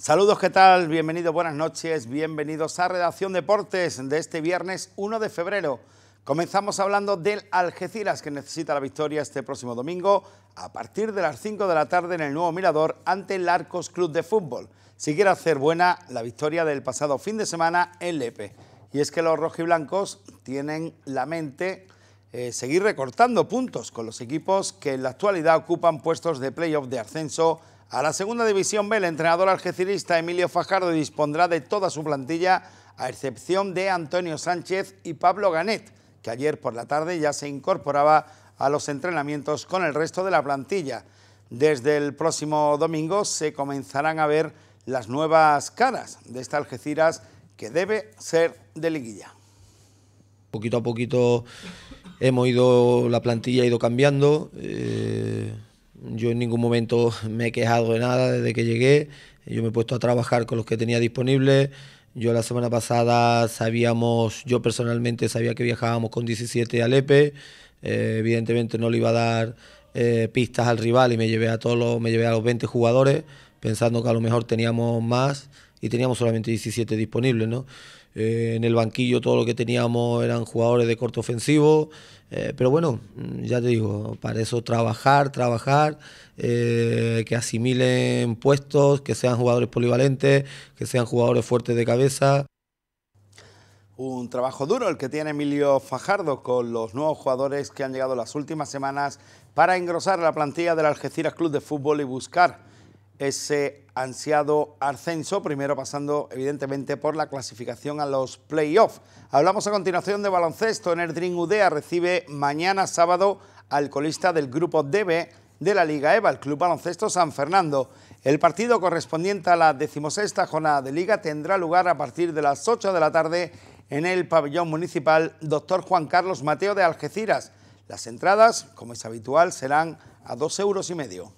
Saludos, ¿qué tal? Bienvenidos, buenas noches, bienvenidos a Redacción Deportes de este viernes 1 de febrero. Comenzamos hablando del Algeciras que necesita la victoria este próximo domingo a partir de las 5 de la tarde en el nuevo Mirador ante el Arcos Club de Fútbol. Si quiere hacer buena la victoria del pasado fin de semana en Lepe. Y es que los rojiblancos tienen la mente eh, seguir recortando puntos con los equipos que en la actualidad ocupan puestos de playoff de ascenso a la segunda división B, el entrenador algecirista Emilio Fajardo dispondrá de toda su plantilla, a excepción de Antonio Sánchez y Pablo Ganet, que ayer por la tarde ya se incorporaba a los entrenamientos con el resto de la plantilla. Desde el próximo domingo se comenzarán a ver las nuevas caras de esta Algeciras que debe ser de liguilla. Poquito a poquito hemos ido, la plantilla ha ido cambiando. Eh, yo en ningún momento me he quejado de nada desde que llegué. Yo me he puesto a trabajar con los que tenía disponibles. Yo la semana pasada sabíamos, yo personalmente sabía que viajábamos con 17 a Lepe. evidentemente no le iba a dar eh, pistas al rival y me llevé a todos me llevé a los 20 jugadores, pensando que a lo mejor teníamos más y teníamos solamente 17 disponibles, ¿no? Eh, en el banquillo todo lo que teníamos eran jugadores de corto ofensivo, eh, pero bueno, mm, ya te digo, para eso trabajar, trabajar, eh, que asimilen puestos, que sean jugadores polivalentes, que sean jugadores fuertes de cabeza. Un trabajo duro el que tiene Emilio Fajardo con los nuevos jugadores que han llegado las últimas semanas para engrosar la plantilla del Algeciras Club de Fútbol y buscar ese ansiado ascenso, primero pasando evidentemente por la clasificación a los playoffs. Hablamos a continuación de baloncesto. En el Dream Udea recibe mañana sábado al colista del grupo DB de la Liga EVA, el Club Baloncesto San Fernando. El partido correspondiente a la decimosexta jornada de Liga tendrá lugar a partir de las 8 de la tarde en el pabellón municipal Dr. Juan Carlos Mateo de Algeciras. Las entradas, como es habitual, serán a dos euros y medio.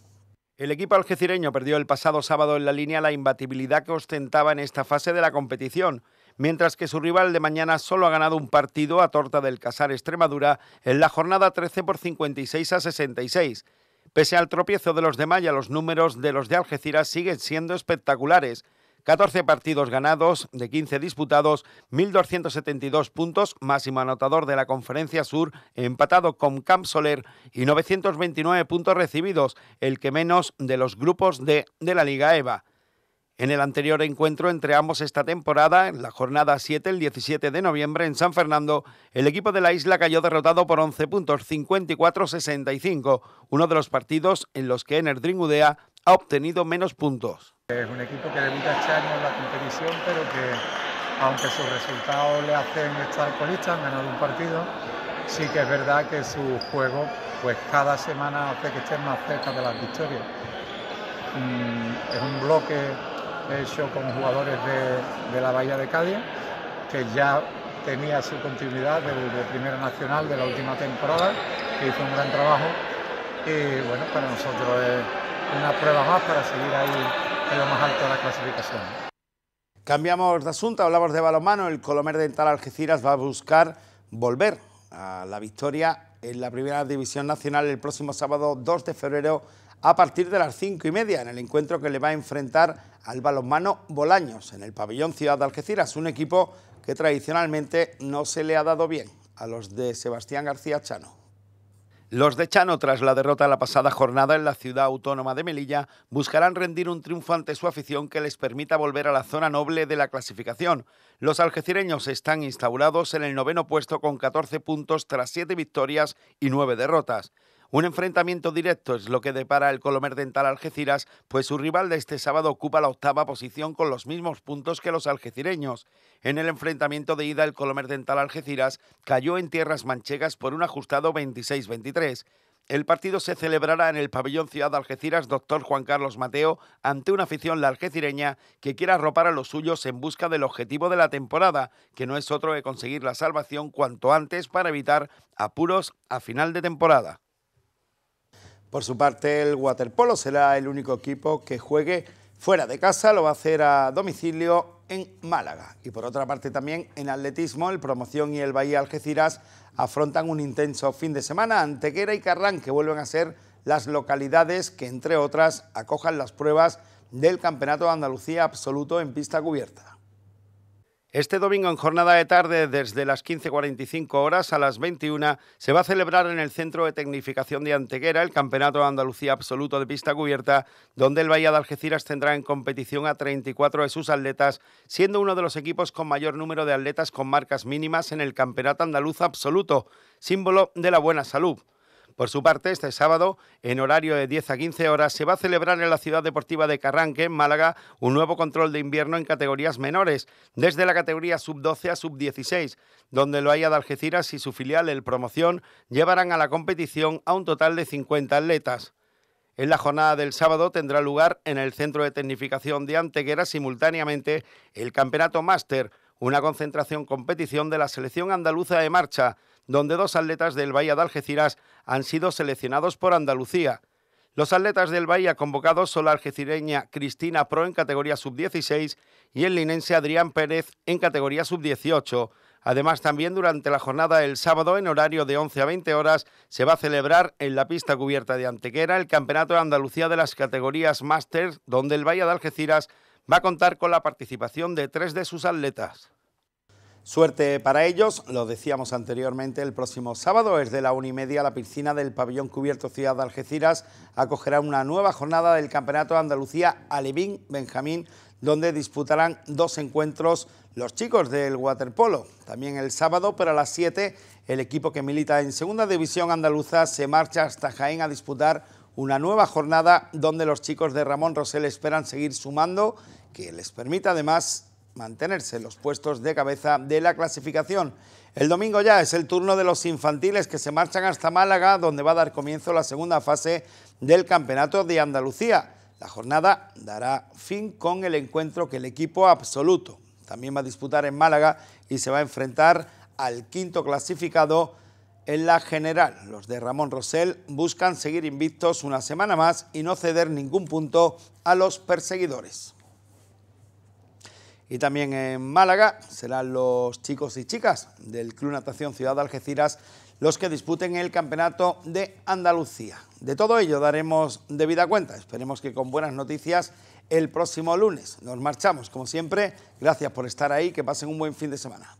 El equipo algecireño perdió el pasado sábado en la línea la imbatibilidad que ostentaba en esta fase de la competición, mientras que su rival de mañana solo ha ganado un partido a torta del Casar Extremadura en la jornada 13 por 56 a 66. Pese al tropiezo de los de Maya, los números de los de Algeciras siguen siendo espectaculares. 14 partidos ganados de 15 disputados, 1.272 puntos, máximo anotador de la Conferencia Sur, empatado con Camp Soler y 929 puntos recibidos, el que menos de los grupos D de la Liga EVA. En el anterior encuentro entre ambos esta temporada, en la jornada 7, el 17 de noviembre, en San Fernando, el equipo de la isla cayó derrotado por 11 puntos, 54-65, uno de los partidos en los que Enerdrin Udea ha obtenido menos puntos. Es un equipo que debuta este año en la competición, pero que aunque sus resultados le hacen estar ...en menos de un partido, sí que es verdad que su juego, pues cada semana hace que estén más cerca de las victorias. Mm, es un bloque hecho con jugadores de, la Bahía de Cádiz, que ya tenía su continuidad de Primera Nacional de la última temporada, que hizo un gran trabajo. Y bueno, para nosotros es una prueba más para seguir ahí lo más alto de la clasificación. Cambiamos de asunto, hablamos de balonmano. El Colomer Dental Algeciras va a buscar volver a la victoria en la Primera División Nacional el próximo sábado 2 de febrero a partir de las 5 y media en el encuentro que le va a enfrentar al balonmano Bolaños en el pabellón Ciudad de Algeciras, un equipo que tradicionalmente no se le ha dado bien a los de Sebastián García Chano. Los de Chano, tras la derrota la pasada jornada en la ciudad autónoma de Melilla, buscarán rendir un triunfo ante su afición que les permita volver a la zona noble de la clasificación. Los algecireños están instaurados en el noveno puesto con 14 puntos tras 7 victorias y 9 derrotas. Un enfrentamiento directo es lo que depara el Colomer Dental Algeciras, pues su rival de este sábado ocupa la octava posición con los mismos puntos que los algecireños. En el enfrentamiento de ida, el Colomer Dental Algeciras cayó en tierras manchegas por un ajustado 26-23. El partido se celebrará en el pabellón Ciudad Algeciras Doctor Juan Carlos Mateo ante una afición la algecireña que quiera arropar a los suyos en busca del objetivo de la temporada, que no es otro que conseguir la salvación cuanto antes para evitar apuros a final de temporada. Por su parte, el waterpolo será el único equipo que juegue fuera de casa, lo va a hacer a domicilio en Málaga. Y por otra parte también en atletismo, el Promoción y el Bahía Algeciras afrontan un intenso fin de semana. quera y Carran, que vuelven a ser las localidades que, entre otras, acojan las pruebas del Campeonato de Andalucía Absoluto en pista cubierta. Este domingo en jornada de tarde, desde las 15.45 horas a las 21, se va a celebrar en el Centro de Tecnificación de Antequera el Campeonato de Andalucía Absoluto de Pista Cubierta, donde el Bahía de Algeciras tendrá en competición a 34 de sus atletas, siendo uno de los equipos con mayor número de atletas con marcas mínimas en el Campeonato Andaluz Absoluto, símbolo de la buena salud. Por su parte, este sábado, en horario de 10 a 15 horas, se va a celebrar en la Ciudad Deportiva de Carranque, en Málaga, un nuevo control de invierno en categorías menores, desde la categoría sub-12 a sub-16, donde lo haya de Algeciras y su filial, el Promoción, llevarán a la competición a un total de 50 atletas. En la jornada del sábado tendrá lugar en el Centro de Tecnificación de Antequera simultáneamente el Campeonato Máster, una concentración competición de la selección andaluza de marcha, donde dos atletas del Bahía de Algeciras han sido seleccionados por Andalucía. Los atletas del Bahía convocados son la algecireña Cristina Pro en categoría sub-16 y el linense Adrián Pérez en categoría sub-18. Además, también durante la jornada del sábado, en horario de 11 a 20 horas, se va a celebrar en la pista cubierta de Antequera el Campeonato de Andalucía de las categorías Masters, donde el Valle de Algeciras va a contar con la participación de tres de sus atletas. Suerte para ellos, lo decíamos anteriormente, el próximo sábado desde la una y media la piscina del pabellón cubierto Ciudad de Algeciras acogerá una nueva jornada del Campeonato de Andalucía Alevín Benjamín donde disputarán dos encuentros los chicos del waterpolo. También el sábado, pero a las 7, el equipo que milita en Segunda División Andaluza se marcha hasta Jaén a disputar una nueva jornada donde los chicos de Ramón Rosel esperan seguir sumando, que les permita además mantenerse los puestos de cabeza de la clasificación. El domingo ya es el turno de los infantiles que se marchan hasta Málaga, donde va a dar comienzo la segunda fase del Campeonato de Andalucía. La jornada dará fin con el encuentro que el equipo absoluto también va a disputar en Málaga y se va a enfrentar al quinto clasificado en la general. Los de Ramón Rosell buscan seguir invictos una semana más y no ceder ningún punto a los perseguidores. Y también en Málaga serán los chicos y chicas del Club Natación Ciudad de Algeciras los que disputen el Campeonato de Andalucía. De todo ello daremos debida cuenta. Esperemos que con buenas noticias el próximo lunes. Nos marchamos, como siempre. Gracias por estar ahí. Que pasen un buen fin de semana.